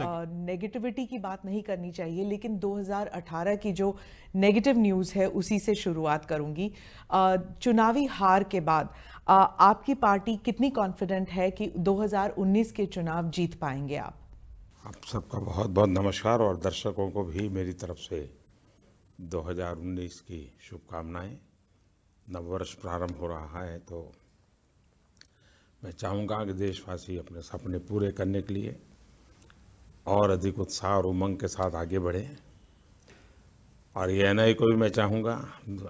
negativity की बात नहीं करनी चाहिए लेकिन 2018 की जो नेगेटिव न्यूज़ है उसी से शुरुआत करूंगी चुनावी हार के बाद आपकी पार्टी कितनी कॉन्फिडेंट है कि 2019 के चुनाव जीत पाएंगे आप आप सबका बहुत बहुत नमस्कार और दर्शकों को भी मेरी तरफ से 2019 की शुभकामनाएं नववर्ष प्रारंभ हो रहा है तो मैं चाहूँगा कि देशवासी अपने सपने पूरे करने के लिए और अधिक उत्साह और उमंग के साथ आगे बढ़े और ये एन को भी मैं चाहूँगा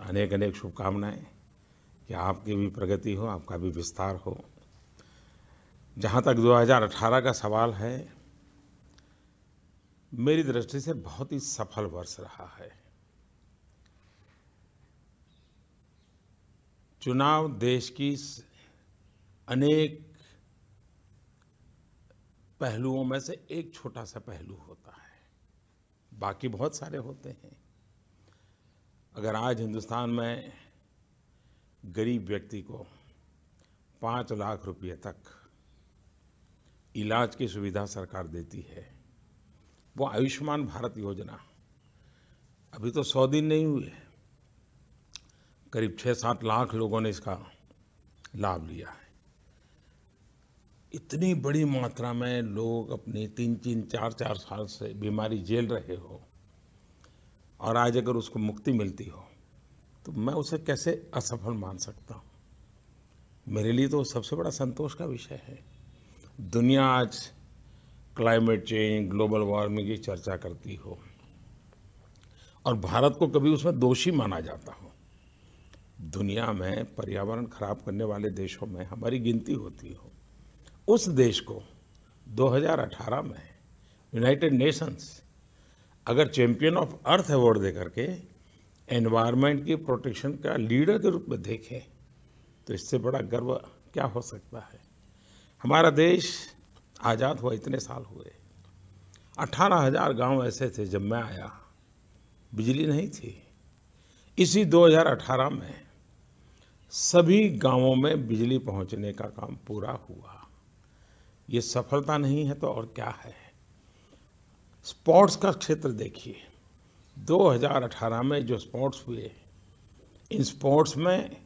अनेक अनेक शुभकामनाएं कि आपकी भी प्रगति हो आपका भी विस्तार हो जहाँ तक 2018 का सवाल है मेरी दृष्टि से बहुत ही सफल वर्ष रहा है चुनाव देश की अनेक पहलुओं में से एक छोटा सा पहलू होता है बाकी बहुत सारे होते हैं अगर आज हिंदुस्तान में गरीब व्यक्ति को पाँच लाख रुपये तक इलाज की सुविधा सरकार देती है वो आयुष्मान भारत योजना अभी तो सौ दिन नहीं हुए करीब छः सात लाख लोगों ने इसका लाभ लिया है इतनी बड़ी मात्रा में लोग अपनी तीन तीन चार चार साल से बीमारी झेल रहे हो और आज अगर उसको मुक्ति मिलती हो तो मैं उसे कैसे असफल मान सकता हूँ मेरे लिए तो सबसे बड़ा संतोष का विषय है दुनिया आज क्लाइमेट चेंज ग्लोबल वार्मिंग की चर्चा करती हो और भारत को कभी उसमें दोषी माना जाता हो दुनिया में पर्यावरण खराब करने वाले देशों में हमारी गिनती होती हो उस देश को 2018 में यूनाइटेड नेशंस अगर चैम्पियन ऑफ अर्थ अवार्ड दे करके एनवायरनमेंट की प्रोटेक्शन का लीडर के रूप में देखे तो इससे बड़ा गर्व क्या हो सकता है हमारा देश आज़ाद हुआ इतने साल हुए अट्ठारह हज़ार गाँव ऐसे थे जब मैं आया बिजली नहीं थी इसी 2018 में सभी गांवों में बिजली पहुंचने का काम पूरा हुआ ये सफलता नहीं है तो और क्या है स्पोर्ट्स का क्षेत्र देखिए 2018 में जो स्पोर्ट्स हुए इन स्पोर्ट्स में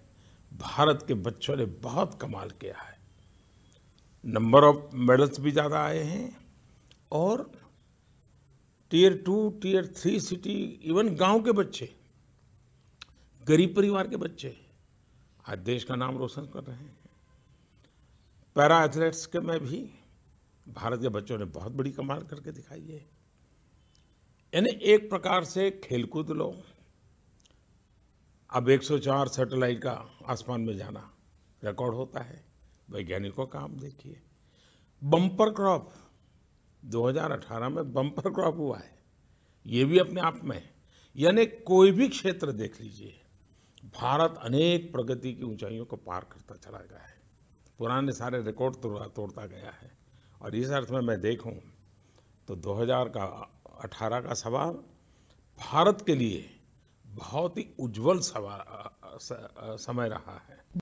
भारत के बच्चों ने बहुत कमाल किया है नंबर ऑफ मेडल्स भी ज़्यादा आए हैं और tier two tier three city even गांव के बच्चे गरीब परिवार के बच्चे आज देश का नाम रोशन कर रहे हैं पैरा एथलेट्स के में भी भारत के बच्चों ने बहुत बड़ी कमाल करके दिखाई है यानी एक प्रकार से खेलकूद लो अब 104 सैटेलाइट का आसमान में जाना रिकॉर्ड होता है वैज्ञानिकों का आप देखिए बम्पर क्रॉप 2018 में बम्पर क्रॉप हुआ है ये भी अपने आप में यानी कोई भी क्षेत्र देख लीजिए भारत अनेक प्रगति की ऊंचाइयों को पार करता चला गया है पुराने सारे रिकॉर्ड तोड़ता गया है और इस अर्थ में मैं देखूं तो 2000 का 18 का सवाल भारत के लिए बहुत ही उज्जवल सवाल समय रहा है